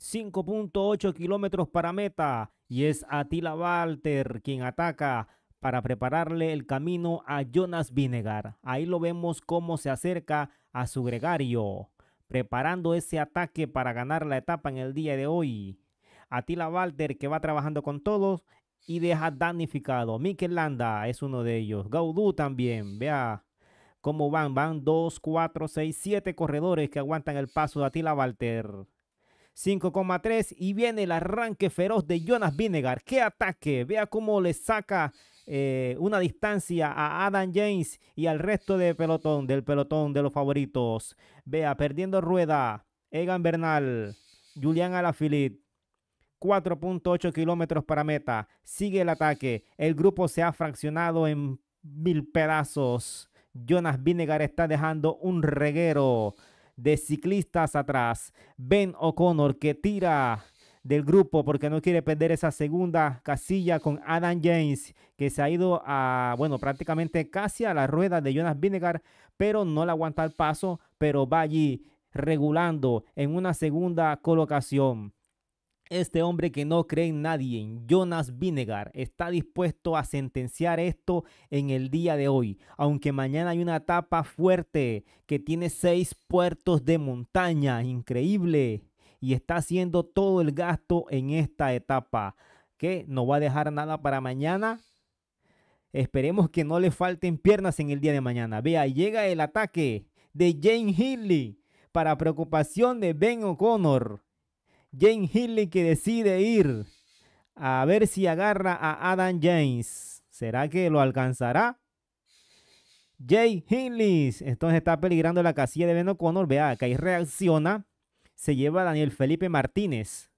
5.8 kilómetros para meta y es Atila Walter quien ataca para prepararle el camino a Jonas Vinegar. Ahí lo vemos cómo se acerca a su gregario, preparando ese ataque para ganar la etapa en el día de hoy. Atila Walter que va trabajando con todos y deja danificado. Mikel Landa es uno de ellos. Gaudú también, vea cómo van. Van 2, 4, 6, 7 corredores que aguantan el paso de Atila Walter. 5,3 y viene el arranque feroz de Jonas Vinegar. ¡Qué ataque! Vea cómo le saca eh, una distancia a Adam James y al resto del pelotón, del pelotón de los favoritos. Vea, perdiendo rueda, Egan Bernal, Julián Alaphilippe. 4.8 kilómetros para meta. Sigue el ataque. El grupo se ha fraccionado en mil pedazos. Jonas Vinegar está dejando un reguero de ciclistas atrás. Ben O'Connor que tira del grupo porque no quiere perder esa segunda casilla con Adam James que se ha ido a, bueno, prácticamente casi a la rueda de Jonas Vinegar, pero no le aguanta el paso, pero va allí regulando en una segunda colocación. Este hombre que no cree en nadie, Jonas Vinegar, está dispuesto a sentenciar esto en el día de hoy, aunque mañana hay una etapa fuerte que tiene seis puertos de montaña, increíble, y está haciendo todo el gasto en esta etapa, que no va a dejar nada para mañana. Esperemos que no le falten piernas en el día de mañana. Vea, llega el ataque de Jane Healy para preocupación de Ben O'Connor Jane Hinley que decide ir a ver si agarra a Adam James. ¿Será que lo alcanzará? Jay Hinley. Entonces está peligrando la casilla de Ben O'Connor. Vea, que ahí reacciona. Se lleva a Daniel Felipe Martínez.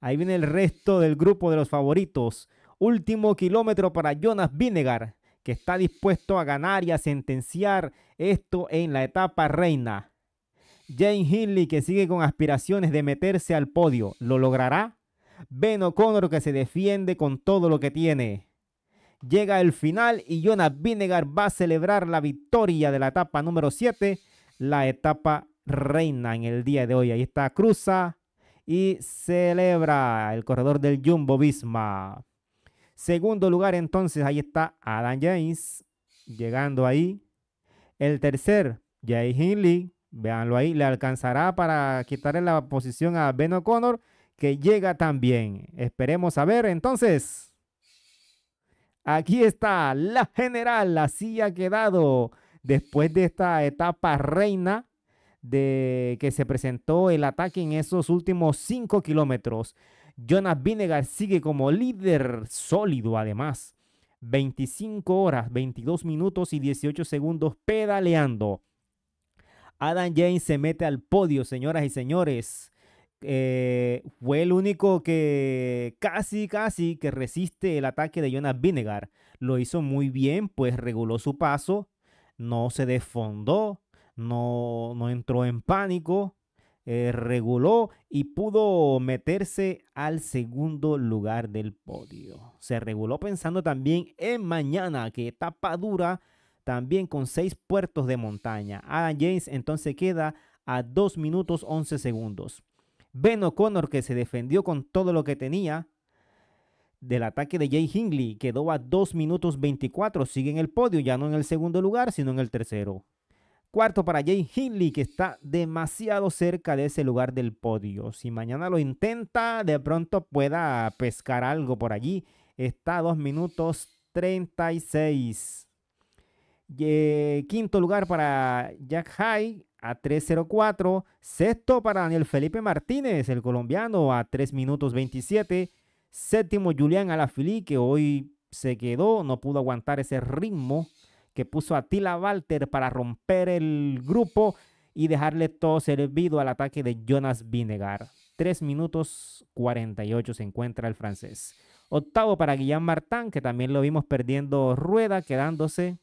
Ahí viene el resto del grupo de los favoritos. Último kilómetro para Jonas Vinegar, que está dispuesto a ganar y a sentenciar esto en la etapa reina. Jane Hindley que sigue con aspiraciones de meterse al podio, ¿lo logrará? Ben O'Connor que se defiende con todo lo que tiene. Llega el final y Jonas Vinegar va a celebrar la victoria de la etapa número 7, la etapa reina en el día de hoy. Ahí está Cruza y celebra el corredor del Jumbo Visma. Segundo lugar entonces, ahí está Adam James llegando ahí. El tercer, Jay Hinley. Veanlo ahí, le alcanzará para quitarle la posición a Ben O'Connor, que llega también. Esperemos a ver entonces. Aquí está la general, así ha quedado después de esta etapa reina de que se presentó el ataque en esos últimos 5 kilómetros. Jonas Vinegar sigue como líder sólido además. 25 horas, 22 minutos y 18 segundos pedaleando. Adam James se mete al podio, señoras y señores. Eh, fue el único que casi, casi que resiste el ataque de Jonas Vinegar. Lo hizo muy bien, pues reguló su paso, no se desfondó, no, no entró en pánico, eh, reguló y pudo meterse al segundo lugar del podio. Se reguló pensando también en mañana, que etapa dura también con seis puertos de montaña. Adam James entonces queda a 2 minutos 11 segundos. Ben O'Connor, que se defendió con todo lo que tenía del ataque de Jay Hingley, quedó a 2 minutos 24. Sigue en el podio, ya no en el segundo lugar, sino en el tercero. Cuarto para Jay Hindley, que está demasiado cerca de ese lugar del podio. Si mañana lo intenta, de pronto pueda pescar algo por allí. Está a 2 minutos 36 quinto lugar para Jack High a 3.04. Sexto para Daniel Felipe Martínez, el colombiano, a 3 minutos 27. Séptimo Julián Alafilí, que hoy se quedó, no pudo aguantar ese ritmo que puso a Tila Walter para romper el grupo y dejarle todo servido al ataque de Jonas Vinegar. 3 minutos 48 se encuentra el francés. Octavo para Guillán Martán, que también lo vimos perdiendo rueda, quedándose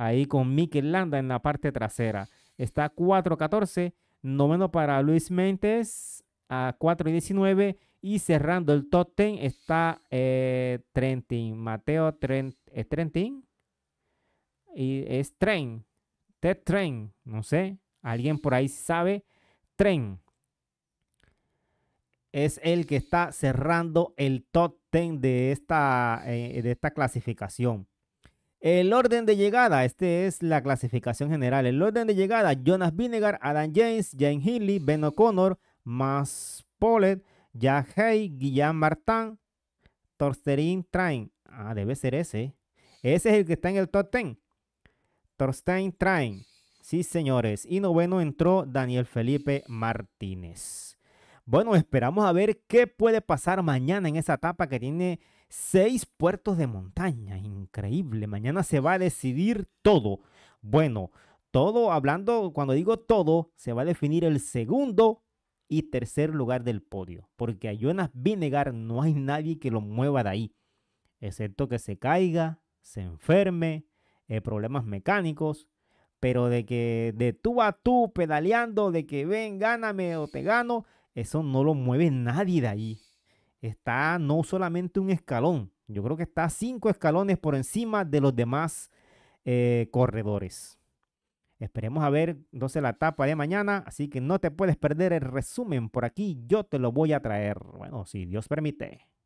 ahí con Mikel Landa en la parte trasera. Está 4.14. 14 para Luis Méndez a 4-19 y cerrando el top 10 está eh, Trentin, Mateo Trentin. Y es Tren, Ted Tren, no sé, alguien por ahí sabe, Tren. Es el que está cerrando el top 10 de esta, eh, de esta clasificación. El orden de llegada, esta es la clasificación general. El orden de llegada, Jonas Vinegar, Adam James, Jane Healy, Ben O'Connor, Mas Pollet, Jack Hay, Guillain Martin, Torstein Train. Ah, debe ser ese. Ese es el que está en el top ten. Torstein Train. Sí, señores. Y noveno entró Daniel Felipe Martínez. Bueno, esperamos a ver qué puede pasar mañana en esa etapa que tiene seis puertos de montaña. Increíble. Mañana se va a decidir todo. Bueno, todo, hablando, cuando digo todo, se va a definir el segundo y tercer lugar del podio. Porque a Jonas Vinegar no hay nadie que lo mueva de ahí. Excepto que se caiga, se enferme, eh, problemas mecánicos. Pero de que de tú a tú pedaleando, de que ven, gáname o te gano, eso no lo mueve nadie de ahí. Está no solamente un escalón, yo creo que está cinco escalones por encima de los demás eh, corredores. Esperemos a ver entonces la etapa de mañana, así que no te puedes perder el resumen por aquí, yo te lo voy a traer, bueno, si Dios permite.